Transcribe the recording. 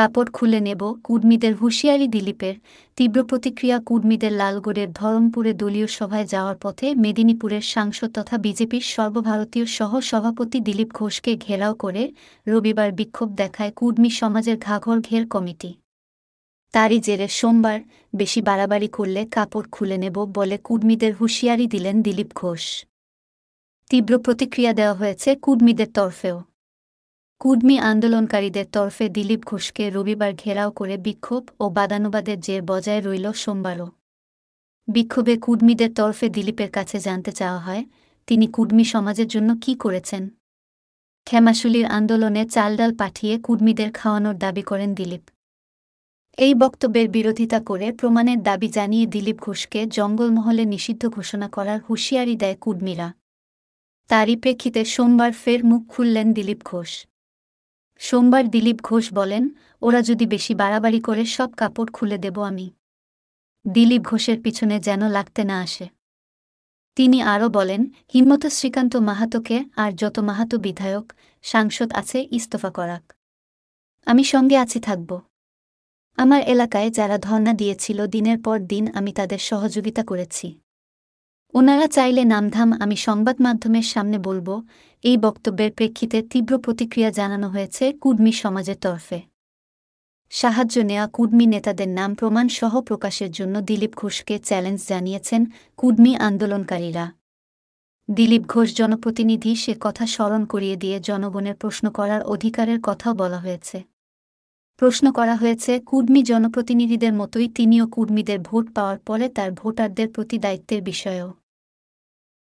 কাপড় খুলে নেব কুর্মীদের হুঁশিয়ারি দিলীপের তীব্র প্রতিক্রিয়া কুর্মীদের লালগড়ের ধরমপুরে দলীয় সভায় যাওয়ার পথে মেদিনীপুরের সাংসদ তথা বিজেপির সর্বভারতীয় সহ সভাপতি দিলীপ ঘোষকে ঘেরাও করে রবিবার বিক্ষোভ দেখায় কুর্মী সমাজের ঘাঘর ঘের কমিটি তারই জেরে সোমবার বেশি বাড়াবাড়ি করলে কাপড় খুলে নেব বলে কুর্মীদের হুঁশিয়ারি দিলেন দিলীপ ঘোষ তীব্র প্রতিক্রিয়া দেওয়া হয়েছে কুর্মীদের তরফেও কুডমি আন্দোলনকারীদের তরফে দিলীপ ঘোষকে রবিবার ঘেরাও করে বিক্ষোভ ও বাদানুবাদের যে বজায় রইল সোমবারও বিক্ষোভে কুর্মীদের তরফে দিলীপের কাছে জানতে চাওয়া হয় তিনি কুর্মী সমাজের জন্য কি করেছেন খেমাশুলির আন্দোলনে চালডাল পাঠিয়ে কুর্মীদের খাওয়ানোর দাবি করেন দিলীপ এই বক্তব্যের বিরোধিতা করে প্রমাণের দাবি জানিয়ে দিলীপ ঘোষকে জঙ্গলমহলে নিষিদ্ধ ঘোষণা করার হুঁশিয়ারি দেয় কুর্মীরা তারই প্রেক্ষিতে সোমবার ফের মুখ খুললেন দিলীপ ঘোষ সোমবার দিলীপ ঘোষ বলেন ওরা যদি বেশি বাড়াবাড়ি করে সব কাপড় খুলে দেব আমি দিলীপ ঘোষের পিছনে যেন লাগতে না আসে তিনি আরও বলেন হিম্মত শ্রীকান্ত মাহাতোকে আর যত মাহাতো বিধায়ক সাংসদ আছে ইস্তফা করাক আমি সঙ্গে আছি থাকব আমার এলাকায় যারা ধর্ণা দিয়েছিল দিনের পর দিন আমি তাদের সহযোগিতা করেছি ওনারা চাইলে নামধাম আমি সংবাদ মাধ্যমের সামনে বলবো এই বক্তব্যের প্রেক্ষিতে তীব্র প্রতিক্রিয়া জানানো হয়েছে কুর্মী সমাজের তরফে সাহায্য নেওয়া কুর্মী নেতাদের নাম প্রমাণ সহ প্রকাশের জন্য দিলীপ ঘোষকে চ্যালেঞ্জ জানিয়েছেন কুর্মী আন্দোলনকারীরা দিলীপ ঘোষ জনপ্রতিনিধি সে কথা স্মরণ করিয়ে দিয়ে জনগণের প্রশ্ন করার অধিকারের কথাও বলা হয়েছে প্রশ্ন করা হয়েছে কুর্মী জনপ্রতিনিধিদের মতোই তিনিও কুর্মীদের ভোট পাওয়ার পরে তার ভোটারদের প্রতি দায়িত্বের বিষয়েও